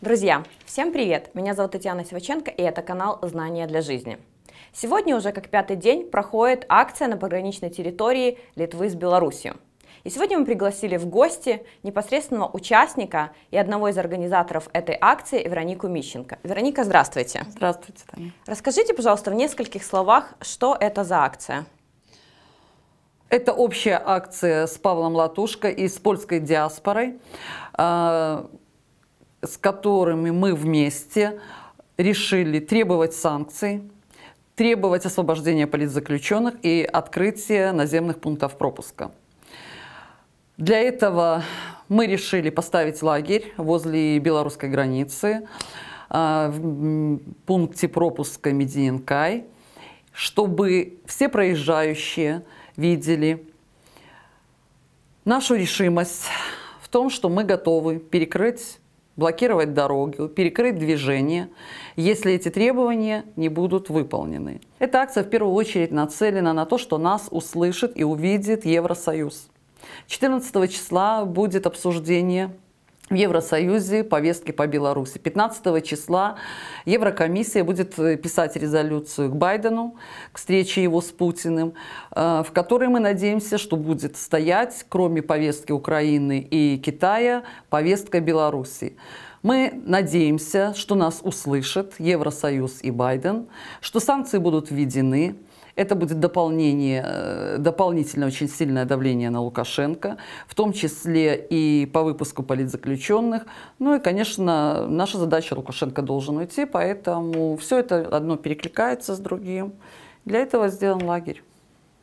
Друзья, всем привет! Меня зовут Татьяна Сиваченко и это канал «Знания для жизни». Сегодня уже как пятый день проходит акция на пограничной территории Литвы с Белоруссией. И сегодня мы пригласили в гости непосредственного участника и одного из организаторов этой акции Веронику Мищенко. Вероника, здравствуйте. Здравствуйте, Таня. Расскажите, пожалуйста, в нескольких словах, что это за акция? Это общая акция с Павлом Латушко и с польской диаспорой, а, с которыми мы вместе решили требовать санкций, требовать освобождения политзаключенных и открытия наземных пунктов пропуска. Для этого мы решили поставить лагерь возле белорусской границы а, в пункте пропуска Мединенкай, чтобы все проезжающие видели нашу решимость в том, что мы готовы перекрыть блокировать дороги, перекрыть движение, если эти требования не будут выполнены. Эта акция в первую очередь нацелена на то, что нас услышит и увидит Евросоюз. 14 числа будет обсуждение в Евросоюзе повестки по Беларуси. 15 числа Еврокомиссия будет э, писать резолюцию к Байдену, к встрече его с Путиным, э, в которой мы надеемся, что будет стоять, кроме повестки Украины и Китая, повестка Беларуси. Мы надеемся, что нас услышат Евросоюз и Байден, что санкции будут введены, это будет дополнение, э, дополнительно очень сильное давление на Лукашенко, в том числе и по выпуску политзаключенных. Ну и, конечно, наша задача Лукашенко должен уйти, поэтому все это одно перекликается с другим. Для этого сделан лагерь.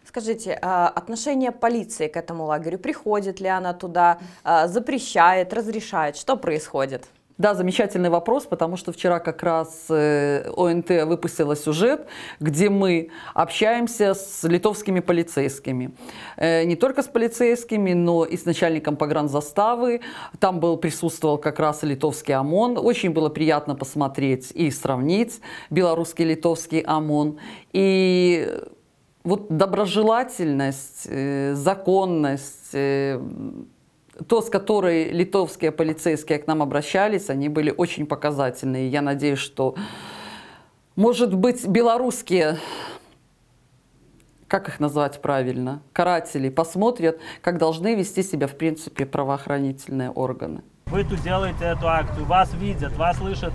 Скажите, а отношение полиции к этому лагерю, приходит ли она туда, а, запрещает, разрешает, что происходит? Да, замечательный вопрос, потому что вчера как раз э, ОНТ выпустила сюжет, где мы общаемся с литовскими полицейскими. Э, не только с полицейскими, но и с начальником погранзаставы. Там был, присутствовал как раз литовский ОМОН. Очень было приятно посмотреть и сравнить белорусский литовский ОМОН. И вот доброжелательность, э, законность, то, с которой литовские полицейские к нам обращались, они были очень показательные. Я надеюсь, что, может быть, белорусские как их назвать правильно, каратели посмотрят, как должны вести себя, в принципе, правоохранительные органы. Вы тут делаете эту акцию, вас видят, вас слышат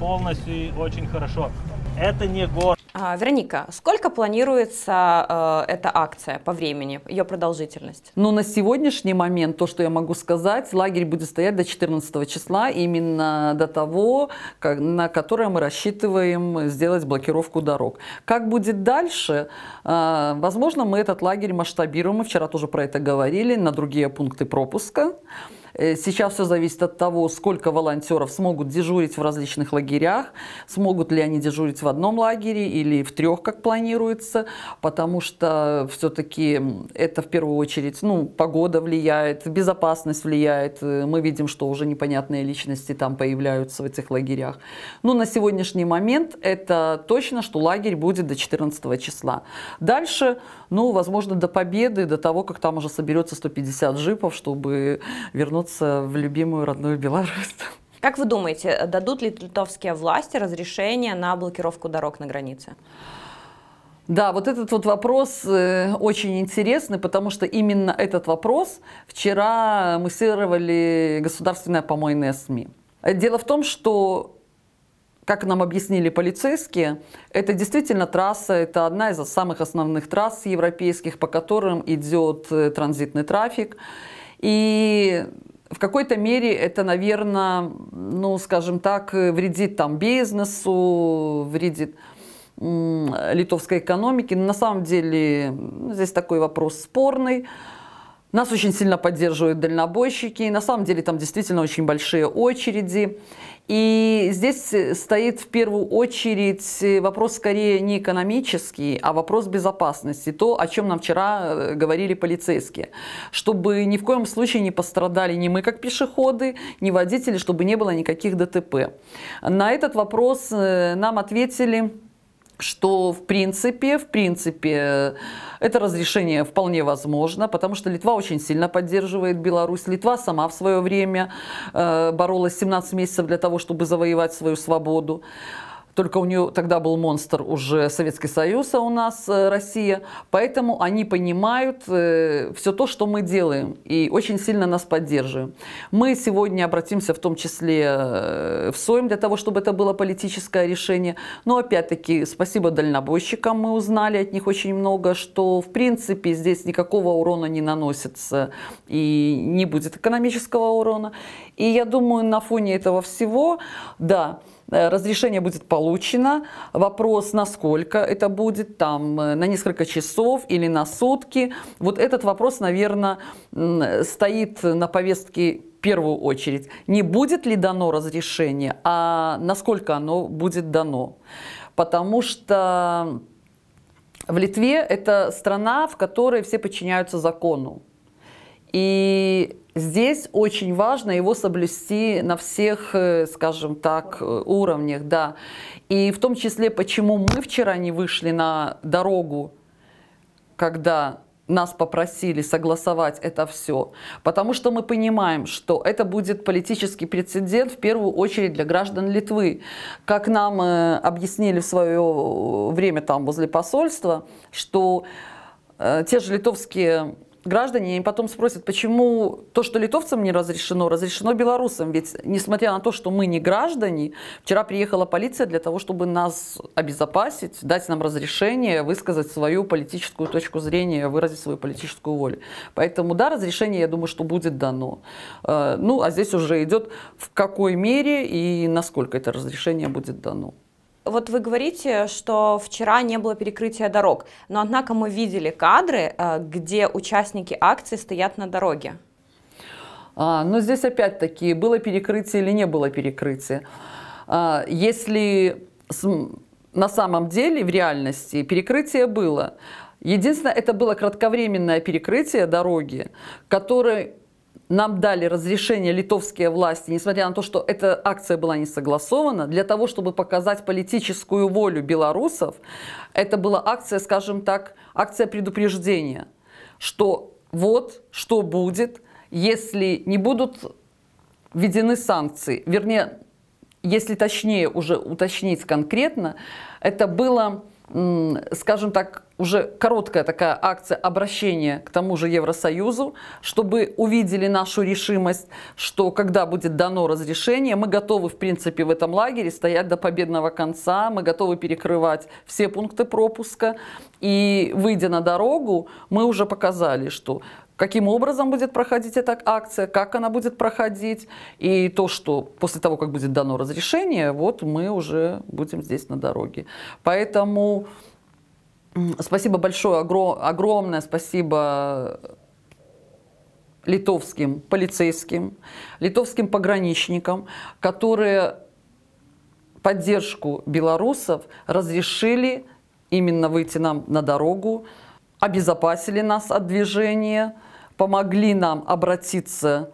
полностью и очень хорошо. Это не город. А, Вероника, сколько планируется э, эта акция по времени, ее продолжительность? Ну, на сегодняшний момент, то, что я могу сказать, лагерь будет стоять до 14 числа, именно до того, как, на которое мы рассчитываем сделать блокировку дорог. Как будет дальше? Э, возможно, мы этот лагерь масштабируем, мы вчера тоже про это говорили, на другие пункты пропуска. Э, сейчас все зависит от того, сколько волонтеров смогут дежурить в различных лагерях, смогут ли они дежурить в одном лагере или в трех, как планируется, потому что все-таки это в первую очередь, ну, погода влияет, безопасность влияет. Э, мы видим, что уже непонятные личности там появляются в этих лагерях. Но ну, на сегодняшний момент это точно, что лагерь будет до 14 числа. Дальше, ну, возможно, до победы, до того, как там уже соберется 150 джипов, чтобы вернуться вернуться в любимую родную Беларусь. Как вы думаете, дадут ли литовские власти разрешение на блокировку дорог на границе? Да, вот этот вот вопрос э, очень интересный, потому что именно этот вопрос вчера муссировали государственные помойные СМИ. Дело в том, что как нам объяснили полицейские, это действительно трасса, это одна из самых основных трасс европейских, по которым идет э, транзитный трафик. И в какой-то мере это, наверное, ну, скажем так, э, вредит там бизнесу, вредит литовской экономике. Но на самом деле здесь такой вопрос спорный. Нас очень сильно поддерживают дальнобойщики. На самом деле там действительно очень большие очереди. И здесь э, стоит в первую очередь э, вопрос скорее не экономический, а вопрос безопасности. То, о чем нам вчера э, говорили полицейские. Чтобы ни в коем случае не пострадали ни мы как пешеходы, ни водители, чтобы не было никаких ДТП. На этот вопрос нам ответили что в принципе, в принципе, э, это разрешение вполне возможно, потому что Литва очень сильно поддерживает Беларусь. Литва сама в свое время э, боролась 17 месяцев для того, чтобы завоевать свою свободу. Только у нее тогда был монстр уже Советский Союз, а у нас э, Россия. Поэтому они понимают э, все то, что мы делаем, и очень сильно нас поддерживают. Мы сегодня обратимся в том числе э, в СОИМ для того, чтобы это было политическое решение. Но опять-таки спасибо дальнобойщикам, мы узнали от них очень много, что в принципе здесь никакого урона не наносится и не будет экономического урона. И я думаю, на фоне этого всего, да, Э, разрешение будет получено. Вопрос, насколько это будет, там, э, на несколько часов или на сутки. Вот этот вопрос, наверное, стоит на повестке в первую очередь. Не будет ли дано разрешение, а насколько оно будет дано. Потому что в Литве это страна, в которой все подчиняются закону. И Здесь очень важно его соблюсти на всех, э, скажем так, э, уровнях, да. И в том числе, почему мы вчера не вышли на дорогу, когда нас попросили согласовать это все, потому что мы понимаем, что это будет политический прецедент в первую очередь для граждан Литвы. Как нам э, объяснили в свое э, время там возле посольства, что э, те же литовские граждане и потом спросят, почему то, что литовцам не разрешено, разрешено белорусам. Ведь несмотря на то, что мы не граждане, вчера приехала полиция для того, чтобы нас обезопасить, дать нам разрешение, высказать свою политическую точку зрения, выразить свою политическую волю. Поэтому да, разрешение, я думаю, что будет дано. Э, ну, а здесь уже идет в какой мере и насколько это разрешение будет дано вот вы говорите, что вчера не было перекрытия дорог, но однако мы видели кадры, э, где участники акции стоят на дороге. А, но ну, здесь опять-таки, было перекрытие или не было перекрытия. А, если на самом деле, в реальности, перекрытие было. Единственное, это было кратковременное перекрытие дороги, которое нам дали разрешение литовские власти, несмотря на то, что эта акция была не согласована, для того, чтобы показать политическую волю белорусов, это была акция, скажем так, акция предупреждения, что вот что будет, если не будут введены санкции, вернее, если точнее уже уточнить конкретно, это было скажем так, уже короткая такая акция обращения к тому же Евросоюзу, чтобы увидели нашу решимость, что когда будет дано разрешение, мы готовы, в принципе, в этом лагере стоять до победного конца, мы готовы перекрывать все пункты пропуска. И выйдя на дорогу, мы уже показали, что каким образом будет проходить эта акция, как она будет проходить, и то, что после того, как будет дано разрешение, вот мы уже будем здесь на дороге. Поэтому спасибо большое, огромное спасибо литовским полицейским, литовским пограничникам, которые поддержку белорусов разрешили именно выйти нам на дорогу, обезопасили нас от движения – помогли нам обратиться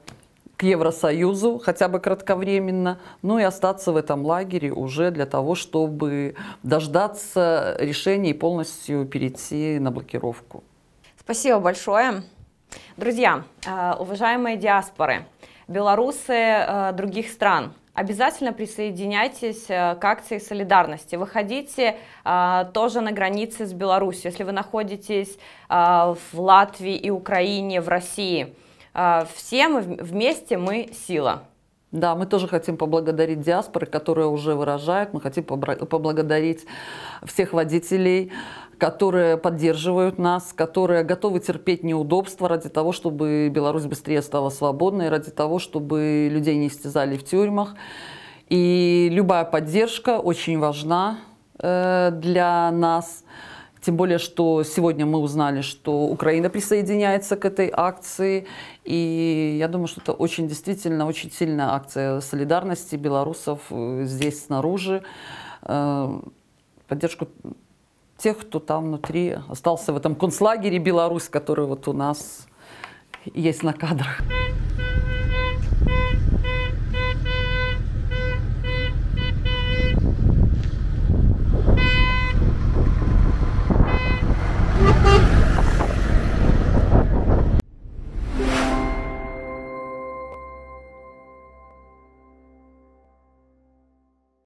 к Евросоюзу, хотя бы кратковременно, ну и остаться в этом лагере уже для того, чтобы дождаться решения и полностью перейти на блокировку. Спасибо большое. Друзья, э, уважаемые диаспоры, белорусы э, других стран, обязательно присоединяйтесь э, к акции солидарности. Выходите э, тоже на границе с Беларусью, если вы находитесь э, в Латвии и Украине, в России. Все мы вместе мы сила. Да, мы тоже хотим поблагодарить диаспоры, которые уже выражают. Мы хотим поблагодарить всех водителей, которые поддерживают нас, которые готовы терпеть неудобства ради того, чтобы Беларусь быстрее стала свободной, ради того, чтобы людей не истязали в тюрьмах. И любая поддержка очень важна э, для нас. Тем более, что сегодня мы узнали, что Украина присоединяется к этой акции. И я думаю, что это очень действительно, очень сильная акция солидарности белорусов э, здесь, снаружи. Э, поддержку тех, кто там внутри остался в этом концлагере Беларусь, который вот у нас есть на кадрах.